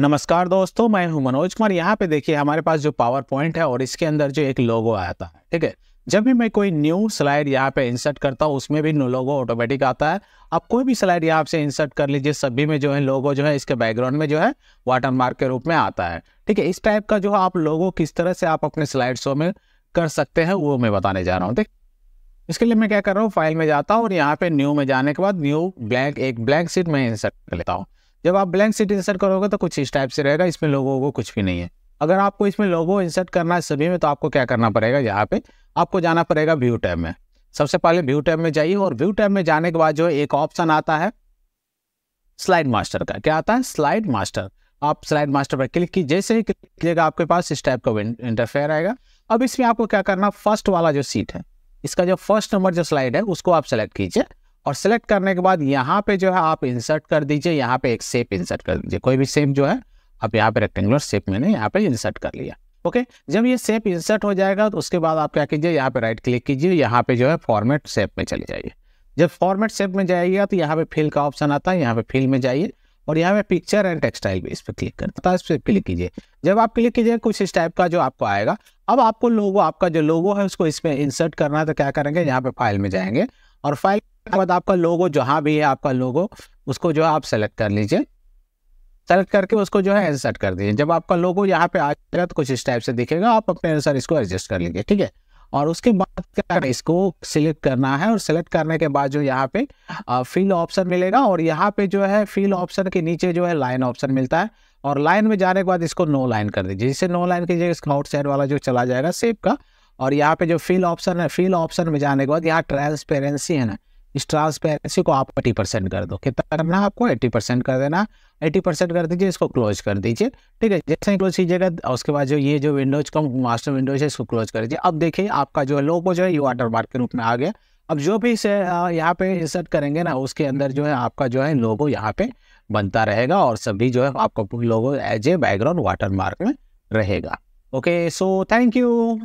नमस्कार दोस्तों मैं हूं मनोज कुमार यहाँ पे देखिए हमारे पास जो पावर पॉइंट है और इसके अंदर जो एक लोगो आता है ठीक है जब भी मैं कोई न्यू स्लाइड यहाँ पे इंसर्ट करता हूँ उसमें भी लोगो ऑटोमेटिक आता है आप कोई भी स्लाइड यहाँ से इंसर्ट कर लीजिए सभी में जो है लोगो जो है इसके बैकग्राउंड में जो है वाटर मार्क के रूप में आता है ठीक है इस टाइप का जो है आप लोगो किस तरह से आप अपने स्लाइड शो में कर सकते हैं वो मैं बताने जा रहा हूँ ठीक इसके लिए मैं क्या कर रहा हूँ फाइल में जाता हूँ और यहाँ पे न्यू में जाने के बाद न्यू ब्लैंक एक ब्लैंक सीट में इंसर्ट कर लेता हूँ जब आप ब्लैंक सीट इंसर्ट करोगे तो कुछ इस टाइप से रहेगा इसमें लोगों को कुछ भी नहीं है अगर आपको इसमें लोगो इंसर्ट करना है सभी में तो आपको क्या करना पड़ेगा यहाँ पे आपको जाना पड़ेगा व्यू टैब में सबसे पहले व्यू टैब में जाइए और व्यू टैब में जाने के बाद जो एक ऑप्शन आता है स्लाइड मास्टर का क्या आता है स्लाइड मास्टर आप स्लाइड मास्टर पर क्लिक की जैसे ही क्लिक कीजिएगा आपके पास इस टाइप का इंटरफेयर आएगा अब इसमें आपको क्या करना फर्स्ट वाला जो सीट है इसका जो फर्स्ट नंबर जो स्लाइड है उसको आप सेलेक्ट कीजिए और सेलेक्ट करने के बाद यहाँ पे जो है आप इंसर्ट कर दीजिए यहाँ पे एक सेप इंसर्ट कर दीजिए कोई भी सेप जो है आप यहाँ पे रेक्टेंगुलर सेप मैंने यहाँ पे इंसर्ट कर लिया ओके जब ये सेप इंसर्ट हो जाएगा तो उसके बाद आप क्या कीजिए यहाँ पे राइट क्लिक कीजिए यहाँ पे जो है फॉर्मेट सेप में चले जाइए जब फॉर्मेट सेप में जाइएगा तो यहाँ पे फिल का ऑप्शन आता है यहाँ पे फिल में जाइए और यहाँ पे पिक्चर एंड टेक्सटाइल भी इस पर क्लिक करता है इस पर क्लिक कीजिए जब आप क्लिक कीजिए कुछ इस टाइप का जो आपको आएगा अब आपको लोगो आपका जो लोगो है उसको इसमें इंसर्ट करना है तो क्या करेंगे यहाँ पे फाइल में जाएंगे और फाइल बाद आपका लोगो जहाँ भी है आपका लोगो उसको जो है आप सेलेक्ट कर लीजिए सेलेक्ट करके उसको जो है इंसर्ट कर दीजिए जब आपका लोगो यहाँ पे आ जाएगा तो कुछ इस टाइप से दिखेगा आप अपने अनुसार इसको एडजस्ट कर लीजिए ठीक है और उसके बाद क्या है इसको सिलेक्ट करना है और सिलेक्ट करने के बाद जो यहाँ पे फील ऑप्शन मिलेगा और यहाँ पे जो है फील ऑप्शन के नीचे जो है लाइन ऑप्शन मिलता है और लाइन में जाने के बाद इसको नो लाइन कर दीजिए जिससे नो लाइन कीजिएगा इसका आउटसाइड वाला जो चला जाएगा सेप का और यहाँ पे जो फील ऑप्शन है फील ऑप्शन में जाने के बाद यहाँ ट्रांसपेरेंसी है ना इस ट्रांसपेरेंसी को आप एटी परसेंट कर दो कितना करना आपको एट्टी परसेंट कर देना एट्टी परसेंट कर दीजिए इसको क्लोज कर दीजिए ठीक है जैसे ही क्लोज कीजिएगा उसके बाद जो ये जो विंडोज का मास्टर विंडोज है इसको क्लोज कर दीजिए अब देखिए आपका जो लोगो जो है ये वाटर मार्क के रूप में आ गया अब जो भी इसे यहाँ पे इंसर्ट करेंगे ना उसके अंदर जो है आपका जो है लोगो यहाँ पे बनता रहेगा और सभी जो है आपका logo as a background watermark में रहेगा ओके सो थैंक यू